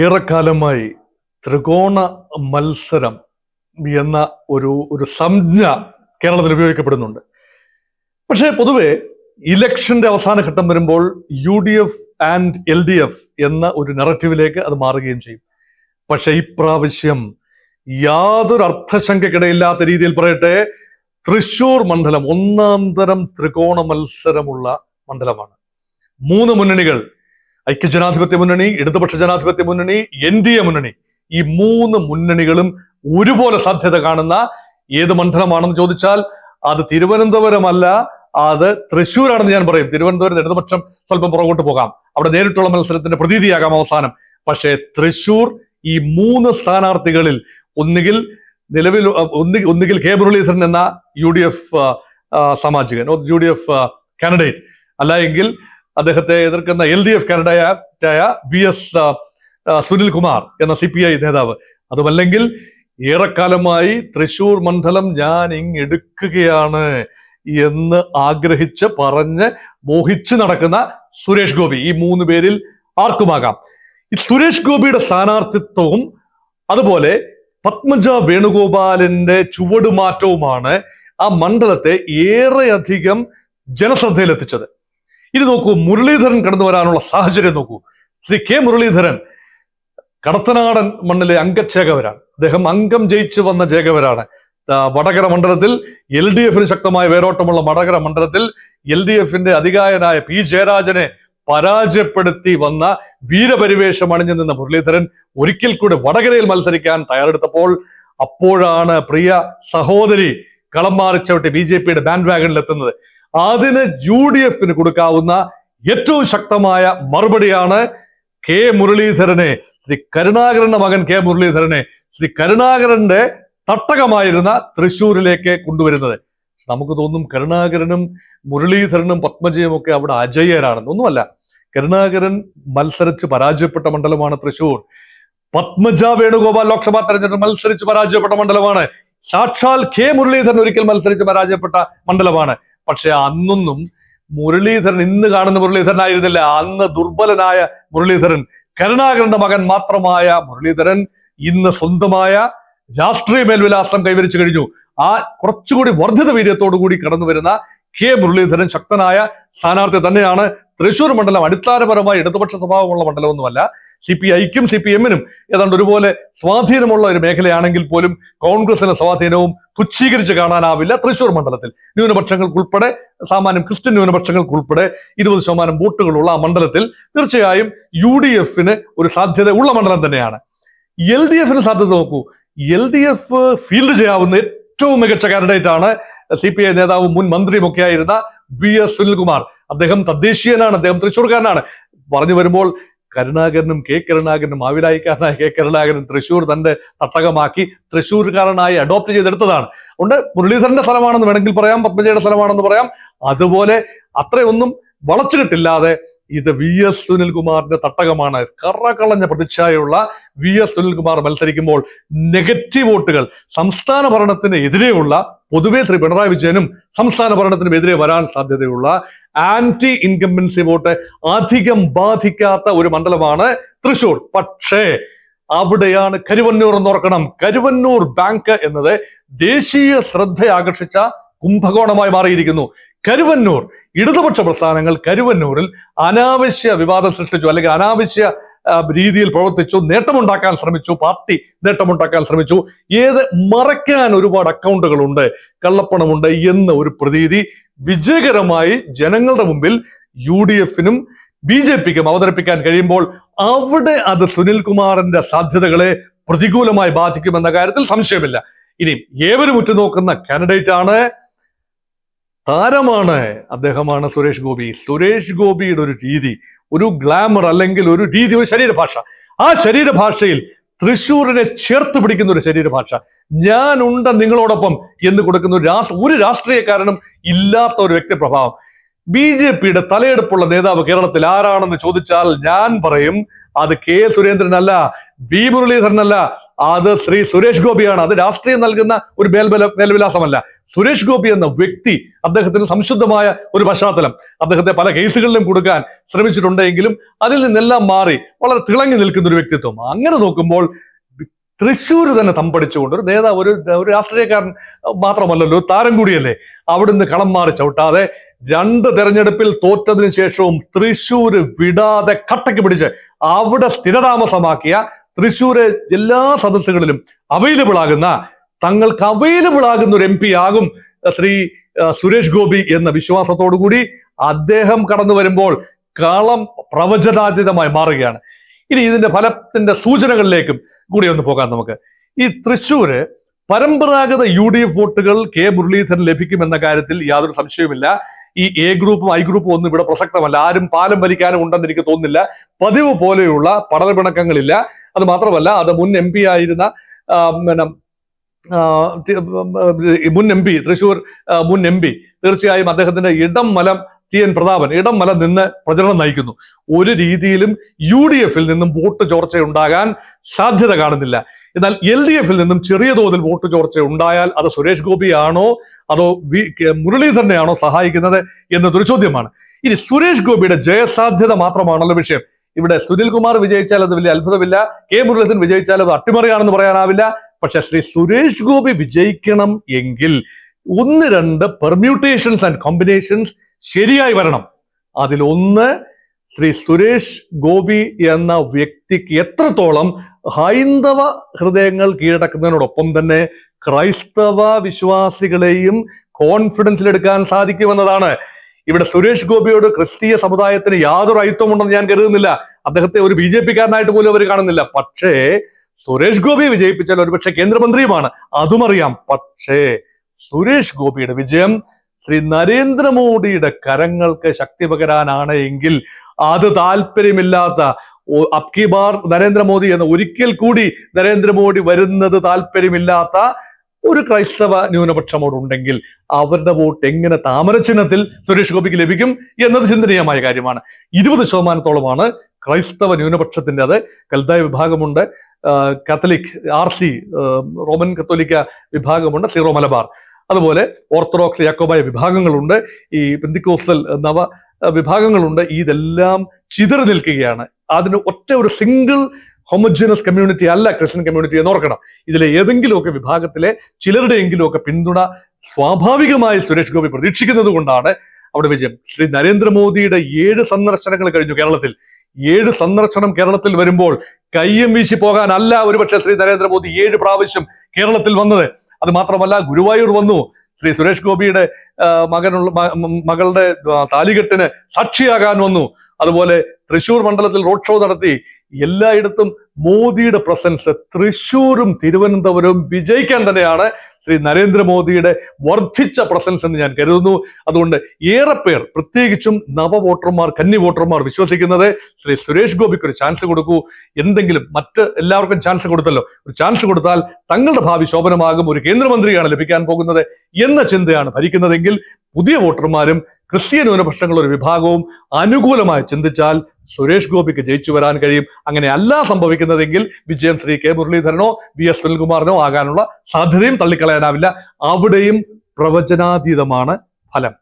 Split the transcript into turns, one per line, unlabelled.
ഏറെക്കാലമായി ത്രികോണ മത്സരം എന്ന ഒരു ഒരു സംജ്ഞ കേരളത്തിൽ ഉപയോഗിക്കപ്പെടുന്നുണ്ട് പക്ഷേ പൊതുവെ ഇലക്ഷന്റെ അവസാന ഘട്ടം വരുമ്പോൾ U D F and L D F എന്ന ഒരു നെററ്റീവിലേക്ക് അത് മാറുകയും ചെയ്യും പക്ഷെ ഇപ്രാവശ്യം യാതൊരു അർത്ഥശങ്കക്കിടയില്ലാത്ത രീതിയിൽ പറയട്ടെ തൃശൂർ മണ്ഡലം ഒന്നാം തരം ത്രികോണ മത്സരമുള്ള മണ്ഡലമാണ് മൂന്ന് മുന്നണികൾ ഐക്യ ജനാധിപത്യ മുന്നണി ഇടതുപക്ഷ ജനാധിപത്യ മുന്നണി എൻ ഡി എ മുന്നണി ഈ മൂന്ന് മുന്നണികളും ഒരുപോലെ സാധ്യത കാണുന്ന ഏത് മണ്ഡലമാണെന്ന് ചോദിച്ചാൽ അത് തിരുവനന്തപുരമല്ല അത് തൃശ്ശൂരാണെന്ന് ഞാൻ പറയും തിരുവനന്തപുരം ഇടതുപക്ഷം സ്വല്പം പുറകോട്ട് പോകാം അവിടെ നേരിട്ടുള്ള മത്സരത്തിന്റെ പ്രതീതിയാകാം അവസാനം പക്ഷേ തൃശൂർ ഈ മൂന്ന് സ്ഥാനാർത്ഥികളിൽ ഒന്നുകിൽ നിലവിൽ ഒന്നുകിൽ കെ മുരളീധരൻ എന്ന യു ഡി എഫ് സാമാജികൻ യു ഡി എഫ് കാൻഡിഡേറ്റ് അല്ല എങ്കിൽ അദ്ദേഹത്തെ എതിർക്കുന്ന എൽ ഡി എഫ് കാൻഡിഡേറ്റായ വി എസ് സുനിൽകുമാർ എന്ന സി പി ഐ നേതാവ് അതുമല്ലെങ്കിൽ ഏറെക്കാലമായി തൃശൂർ മണ്ഡലം ഞാൻ ഇങ്ങെടുക്കുകയാണ് എന്ന് ആഗ്രഹിച്ച് പറഞ്ഞ് മോഹിച്ച് നടക്കുന്ന സുരേഷ് ഗോപി ഈ മൂന്ന് പേരിൽ ആർക്കുമാകാം ഈ സുരേഷ് ഗോപിയുടെ സ്ഥാനാർത്ഥിത്വവും അതുപോലെ പത്മജ വേണുഗോപാലിന്റെ ചുവടുമാറ്റവുമാണ് ആ മണ്ഡലത്തെ ഏറെയധികം ജനശ്രദ്ധയിലെത്തിച്ചത് ഇത് നോക്കൂ മുരളീധരൻ കടന്നു വരാനുള്ള സാഹചര്യം നോക്കൂ ശ്രീ കെ മുരളീധരൻ കടത്തനാടൻ മണ്ണിലെ അംഗക്ഷേകവരാണ് അദ്ദേഹം അംഗം ജയിച്ചു വന്ന ജേഖവരാണ് വടകര മണ്ഡലത്തിൽ എൽ ഡി എഫിന് ശക്തമായ വേരോട്ടമുള്ള വടകര മണ്ഡലത്തിൽ എൽ ഡി എഫിന്റെ അധികായനായ പി ജയരാജനെ പരാജയപ്പെടുത്തി വന്ന വീരപരിവേഷം അണിഞ്ഞു നിന്ന മുരളീധരൻ ഒരിക്കൽ കൂടി വടകരയിൽ മത്സരിക്കാൻ തയ്യാറെടുത്തപ്പോൾ അപ്പോഴാണ് പ്രിയ സഹോദരി കളം മാറിച്ചവിട്ട് ബി ജെ പിയുടെ ബാൻഡ് വാഗണിൽ എത്തുന്നത് അതിന് യു ഡി എഫിന് കൊടുക്കാവുന്ന ഏറ്റവും ശക്തമായ മറുപടിയാണ് കെ മുരളീധരനെ ശ്രീ കരുണാകരന്റെ മകൻ കെ മുരളീധരനെ ശ്രീ കരുണാകരന്റെ തട്ടകമായിരുന്ന തൃശൂരിലേക്ക് കൊണ്ടുവരുന്നത് നമുക്ക് തോന്നും കരുണാകരനും മുരളീധരനും പത്മജയും ഒക്കെ അവിടെ അജയ്യരാണെന്ന് ഒന്നുമല്ല കരുണാകരൻ മത്സരിച്ച് പരാജയപ്പെട്ട മണ്ഡലമാണ് തൃശൂർ പത്മജ വേണുഗോപാൽ ലോക്സഭാ തെരഞ്ഞെടുപ്പ് മത്സരിച്ച് പരാജയപ്പെട്ട മണ്ഡലമാണ് സാക്ഷാൽ കെ മുരളീധരൻ ഒരിക്കൽ മത്സരിച്ച് പരാജയപ്പെട്ട മണ്ഡലമാണ് പക്ഷെ അന്നൊന്നും മുരളീധരൻ ഇന്ന് കാണുന്ന മുരളീധരനായിരുന്നില്ല അന്ന് ദുർബലനായ മുരളീധരൻ കരുണാകരന്റെ മകൻ മാത്രമായ മുരളീധരൻ ഇന്ന് സ്വന്തമായ രാഷ്ട്രീയ മേൽവിലാസം കൈവരിച്ചു കഴിഞ്ഞു ആ കുറച്ചുകൂടി വർദ്ധിത വീര്യത്തോടു കൂടി കടന്നു വരുന്ന കെ മുരളീധരൻ ശക്തനായ സ്ഥാനാർത്ഥി തന്നെയാണ് തൃശൂർ മണ്ഡലം അടിസ്ഥാനപരമായി ഇടതുപക്ഷ സ്വഭാവമുള്ള മണ്ഡലമൊന്നുമല്ല സി പി ഐക്കും സി പി എമ്മിനും ഏതാണ്ട് ഒരുപോലെ സ്വാധീനമുള്ള ഒരു മേഖലയാണെങ്കിൽ പോലും കോൺഗ്രസിന്റെ സ്വാധീനവും തുച്ഛീകരിച്ച് കാണാനാവില്ല തൃശൂർ മണ്ഡലത്തിൽ ന്യൂനപക്ഷങ്ങൾക്കുൾപ്പെടെ സാമാന്യം ക്രിസ്ത്യൻ ന്യൂനപക്ഷങ്ങൾക്കുൾപ്പെടെ ഇരുപത് ശതമാനം വോട്ടുകളുള്ള ആ മണ്ഡലത്തിൽ തീർച്ചയായും യു ഡി എഫിന് ഒരു സാധ്യത ഉള്ള മണ്ഡലം തന്നെയാണ് എൽ ഡി എഫിന് സാധ്യത നോക്കൂ എൽ ഡി എഫ് ഫീൽഡ് ചെയ്യാവുന്ന ഏറ്റവും മികച്ച കാൻഡിഡേറ്റ് ആണ് സി പി ഐ നേതാവും മുൻ മന്ത്രിയുമൊക്കെ ആയിരുന്ന വി എസ് സുനിൽകുമാർ അദ്ദേഹം തദ്ദേശീയനാണ് അദ്ദേഹം തൃശ്ശൂർക്കാരനാണ് പറഞ്ഞു വരുമ്പോൾ കരുണാകരനും കെ കരുണാകരനും ആവിരായിക്കാരനായ കെ കരുണാകരൻ തൃശൂർ തന്റെ തട്ടകമാക്കി തൃശൂർക്കാരനായി അഡോപ്റ്റ് ചെയ്തെടുത്തതാണ് ഉണ്ട് മുരളീധരന്റെ സ്ഥലമാണെന്ന് വേണമെങ്കിൽ പറയാം പത്മജയുടെ സ്ഥലമാണെന്ന് പറയാം അതുപോലെ അത്രയൊന്നും വളച്ചു കിട്ടില്ലാതെ ഇത് വി എസ് സുനിൽകുമാറിന്റെ തട്ടകമാണ് കറകളഞ്ഞ പ്രതിച്ഛായുള്ള വി എസ് സുനിൽകുമാർ മത്സരിക്കുമ്പോൾ നെഗറ്റീവ് വോട്ടുകൾ സംസ്ഥാന ഭരണത്തിന് എതിരെയുള്ള പൊതുവെ ശ്രീ പിണറായി വിജയനും സംസ്ഥാന ഭരണത്തിനും എതിരെ വരാൻ സാധ്യതയുള്ള ആന്റി ഇൻകംബൻസി വോട്ട് അധികം ബാധിക്കാത്ത ഒരു മണ്ഡലമാണ് തൃശൂർ പക്ഷേ അവിടെയാണ് കരുവന്നൂർ എന്ന് ഓർക്കണം കരുവന്നൂർ ബാങ്ക് എന്നത് ദേശീയ ശ്രദ്ധ ആകർഷിച്ച കുംഭകോണമായി മാറിയിരിക്കുന്നു കരുവന്നൂർ ഇടതുപക്ഷ പ്രസ്ഥാനങ്ങൾ കരുവന്നൂരിൽ അനാവശ്യ വിവാദം സൃഷ്ടിച്ചു അല്ലെങ്കിൽ അനാവശ്യ രീതിയിൽ പ്രവർത്തിച്ചു നേട്ടമുണ്ടാക്കാൻ ശ്രമിച്ചു പാർട്ടി നേട്ടമുണ്ടാക്കാൻ ശ്രമിച്ചു ഏത് മറയ്ക്കാൻ ഒരുപാട് അക്കൗണ്ടുകളുണ്ട് കള്ളപ്പണമുണ്ട് എന്ന ഒരു പ്രതീതി വിജയകരമായി ജനങ്ങളുടെ മുമ്പിൽ യു ഡി എഫിനും ബി ജെ പിക്കും അവതരിപ്പിക്കാൻ കഴിയുമ്പോൾ അവിടെ അത് സുനിൽകുമാറിന്റെ സാധ്യതകളെ പ്രതികൂലമായി ബാധിക്കുമെന്ന കാര്യത്തിൽ സംശയമില്ല ഇനി ഏവരും ഉറ്റുനോക്കുന്ന കാൻഡിഡേറ്റ് ആണ് താരമാണ് അദ്ദേഹമാണ് സുരേഷ് ഗോപി സുരേഷ് ഗോപിയുടെ ഒരു രീതി ഒരു ഗ്ലാമർ അല്ലെങ്കിൽ ഒരു രീതി ഒരു ശരീരഭാഷ ആ ശരീരഭാഷയിൽ തൃശ്ശൂരിനെ ചേർത്ത് പിടിക്കുന്ന ഒരു ശരീരഭാഷ ഞാനുണ്ട് നിങ്ങളോടൊപ്പം എന്ന് കൊടുക്കുന്ന ഒരു രാഷ്ട്ര ഒരു രാഷ്ട്രീയക്കാരനും ഇല്ലാത്ത ഒരു വ്യക്തിപ്രഭാവം ബി ജെ പിയുടെ തലയെടുപ്പുള്ള നേതാവ് കേരളത്തിൽ ആരാണെന്ന് ചോദിച്ചാൽ ഞാൻ പറയും അത് കെ സുരേന്ദ്രനല്ല ബി മുരളീധരനല്ല അത് ശ്രീ സുരേഷ് ഗോപിയാണ് അത് രാഷ്ട്രീയം നൽകുന്ന ഒരു മേൽബല മേൽവിലാസമല്ല സുരേഷ് ഗോപി എന്ന വ്യക്തി അദ്ദേഹത്തിന് സംശുദ്ധമായ ഒരു പശ്ചാത്തലം അദ്ദേഹത്തെ പല കേസുകളിലും കൊടുക്കാൻ ശ്രമിച്ചിട്ടുണ്ടെങ്കിലും അതിൽ നിന്നെല്ലാം മാറി വളരെ തിളങ്ങി നിൽക്കുന്ന ഒരു വ്യക്തിത്വം അങ്ങനെ നോക്കുമ്പോൾ തൃശ്ശൂർ തന്നെ തമ്പടിച്ചുകൊണ്ട് ഒരു നേതാവ് ഒരു രാഷ്ട്രീയക്കാരൻ മാത്രമല്ലല്ലോ താരം കൂടിയല്ലേ അവിടുന്ന് കളം മാറി ചവിട്ടാതെ രണ്ട് തെരഞ്ഞെടുപ്പിൽ തോറ്റതിനു ശേഷവും തൃശ്ശൂര് വിടാതെ കട്ടയ്ക്ക് പിടിച്ച് അവിടെ സ്ഥിരതാമസമാക്കിയ തൃശ്ശൂര് എല്ലാ സദസ്സുകളിലും അവൈലബിൾ ആകുന്ന തങ്ങൾക്ക് അവൈലബിൾ ആകുന്ന ഒരു എം പി ആകും ശ്രീ സുരേഷ് ഗോപി എന്ന വിശ്വാസത്തോടു കൂടി അദ്ദേഹം കടന്നു വരുമ്പോൾ കളം പ്രവചനാതീതമായി മാറുകയാണ് ഇനി ഇതിന്റെ ഫലത്തിന്റെ സൂചനകളിലേക്കും കൂടി ഒന്ന് പോകാം നമുക്ക് ഈ തൃശ്ശൂര് പരമ്പരാഗത യു ഡി എഫ് വോട്ടുകൾ കെ മുരളീധരൻ ലഭിക്കുമെന്ന കാര്യത്തിൽ യാതൊരു സംശയവുമില്ല ഈ എ ഗ്രൂപ്പും ഐ ഗ്രൂപ്പും ഒന്നും ഇവിടെ പ്രസക്തമല്ല ആരും പാലം വലിക്കാനും ഉണ്ടെന്ന് എനിക്ക് തോന്നുന്നില്ല പതിവ് പോലെയുള്ള പിണക്കങ്ങളില്ല അത് മാത്രമല്ല അത് മുൻ എം പി ആയിരുന്ന മുൻ എം പി തൃശൂർ മുൻ എം പി തീർച്ചയായും അദ്ദേഹത്തിന്റെ ഇടം മലം ടി എൻ പ്രതാപൻ ഇടം മലം നിന്ന് പ്രചരണം നയിക്കുന്നു ഒരു രീതിയിലും യു ഡി എഫിൽ നിന്നും വോട്ട് ചോർച്ച ഉണ്ടാകാൻ സാധ്യത കാണുന്നില്ല എന്നാൽ എൽ ഡി എഫിൽ നിന്നും ചെറിയ തോതിൽ വോട്ട് ചോർച്ച ഉണ്ടായാൽ അത് സുരേഷ് ഗോപിയാണോ അതോ വി മുരളീധരനെയാണോ സഹായിക്കുന്നത് എന്നതൊരു ചോദ്യമാണ് ഇനി സുരേഷ് ഗോപിയുടെ ജയസാധ്യത മാത്രമാണല്ലോ വിഷയം ഇവിടെ സുനിൽ കുമാർ വിജയിച്ചാൽ അത് വലിയ അത്ഭുതമില്ല കെ മുരളീധരൻ വിജയിച്ചാൽ അത് അട്ടിമറിയാണെന്ന് പറയാനാവില്ല പക്ഷെ ശ്രീ സുരേഷ് ഗോപി വിജയിക്കണം എങ്കിൽ ഒന്ന് രണ്ട് പെർമ്യൂട്ടേഷൻസ് ആൻഡ് കോമ്പിനേഷൻസ് ശരിയായി വരണം അതിലൊന്ന് ശ്രീ സുരേഷ് ഗോപി എന്ന വ്യക്തിക്ക് എത്രത്തോളം ഹൈന്ദവ ഹൃദയങ്ങൾ കീഴടക്കുന്നതിനോടൊപ്പം തന്നെ ക്രൈസ്തവ വിശ്വാസികളെയും കോൺഫിഡൻസിലെടുക്കാൻ സാധിക്കുമെന്നതാണ് ഇവിടെ സുരേഷ് ഗോപിയോട് ക്രിസ്തീയ സമുദായത്തിന് യാതൊരു ഉണ്ടെന്ന് ഞാൻ കരുതുന്നില്ല അദ്ദേഹത്തെ ഒരു ബി ജെ കാരനായിട്ട് പോലും അവർ കാണുന്നില്ല പക്ഷേ സുരേഷ് ഗോപി വിജയിപ്പിച്ചാൽ ഒരുപക്ഷെ കേന്ദ്രമന്ത്രിയുമാണ് അതും അറിയാം പക്ഷേ സുരേഷ് ഗോപിയുടെ വിജയം ശ്രീ നരേന്ദ്രമോദിയുടെ കരങ്ങൾക്ക് ശക്തി പകരാനാണ് എങ്കിൽ അത് താല്പര്യമില്ലാത്ത അബ്കി ബാർ നരേന്ദ്രമോദി എന്ന ഒരിക്കൽ കൂടി നരേന്ദ്രമോദി വരുന്നത് താല്പര്യമില്ലാത്ത ഒരു ക്രൈസ്തവ ന്യൂനപക്ഷമോടുണ്ടെങ്കിൽ അവരുടെ വോട്ട് എങ്ങനെ താമരചിഹ്നത്തിൽ സുരേഷ് ഗോപിക്ക് ലഭിക്കും എന്നത് ചിന്തനീയമായ കാര്യമാണ് ഇരുപത് ശതമാനത്തോളമാണ് ക്രൈസ്തവ ന്യൂനപക്ഷത്തിന്റെ അത് കൽതായ വിഭാഗമുണ്ട് ആർ ആർസി റോമൻ കത്തോലിക്ക വിഭാഗമുണ്ട് സീറോ മലബാർ അതുപോലെ ഓർത്തഡോക്സ് യാക്കോബായ വിഭാഗങ്ങളുണ്ട് ഈ പെന്തിക്കോസ്റ്റൽ നവ വിഭാഗങ്ങളുണ്ട് ഇതെല്ലാം ചിതറി നിൽക്കുകയാണ് അതിന് ഒറ്റ ഒരു സിംഗിൾ ഹോമജിനസ് കമ്മ്യൂണിറ്റി അല്ല ക്രിസ്ത്യൻ കമ്മ്യൂണിറ്റി എന്ന് ഓർക്കണം ഇതിലെ ഏതെങ്കിലുമൊക്കെ വിഭാഗത്തിലെ ചിലരുടെയെങ്കിലുമൊക്കെ പിന്തുണ സ്വാഭാവികമായി സുരേഷ് ഗോപി പ്രതീക്ഷിക്കുന്നത് കൊണ്ടാണ് അവിടെ വിജയം ശ്രീ നരേന്ദ്രമോദിയുടെ ഏഴ് സന്ദർശനങ്ങൾ കഴിഞ്ഞു കേരളത്തിൽ ഏഴ് സന്ദർശനം കേരളത്തിൽ വരുമ്പോൾ കയ്യും വീശി പോകാനല്ല ഒരുപക്ഷെ ശ്രീ നരേന്ദ്രമോദി ഏഴ് പ്രാവശ്യം കേരളത്തിൽ വന്നത് അത് മാത്രമല്ല ഗുരുവായൂർ വന്നു ശ്രീ സുരേഷ് ഗോപിയുടെ മകനുള്ള മകളുടെ താലികെട്ടിന് സാക്ഷിയാകാൻ വന്നു അതുപോലെ തൃശൂർ മണ്ഡലത്തിൽ റോഡ് ഷോ നടത്തി എല്ലായിടത്തും മോദിയുടെ പ്രസൻസ് തൃശൂരും തിരുവനന്തപുരവും വിജയിക്കാൻ തന്നെയാണ് ശ്രീ നരേന്ദ്രമോദിയുടെ വർദ്ധിച്ച പ്രസൻസ് എന്ന് ഞാൻ കരുതുന്നു അതുകൊണ്ട് ഏറെ പേർ പ്രത്യേകിച്ചും നവ വോട്ടർമാർ കന്നി വോട്ടർമാർ വിശ്വസിക്കുന്നത് ശ്രീ സുരേഷ് ഗോപിക്ക് ഒരു ചാൻസ് കൊടുക്കൂ എന്തെങ്കിലും മറ്റ് എല്ലാവർക്കും ചാൻസ് കൊടുത്തല്ലോ ഒരു ചാൻസ് കൊടുത്താൽ തങ്ങളുടെ ഭാവി ശോഭനമാകും ഒരു കേന്ദ്രമന്ത്രിയാണ് ലഭിക്കാൻ പോകുന്നത് എന്ന ചിന്തയാണ് ഭരിക്കുന്നതെങ്കിൽ പുതിയ വോട്ടർമാരും ക്രിസ്ത്യൻ ന്യൂനപക്ഷങ്ങൾ ഒരു വിഭാഗവും അനുകൂലമായി ചിന്തിച്ചാൽ സുരേഷ് ഗോപിക്ക് ജയിച്ചു വരാൻ കഴിയും അങ്ങനെ അല്ല സംഭവിക്കുന്നതെങ്കിൽ വിജയം ശ്രീ കെ മുരളീധരനോ വി എസ് സുനിൽകുമാറിനോ ആകാനുള്ള സാധ്യതയും തള്ളിക്കളയാനാവില്ല അവിടെയും പ്രവചനാതീതമാണ് ഫലം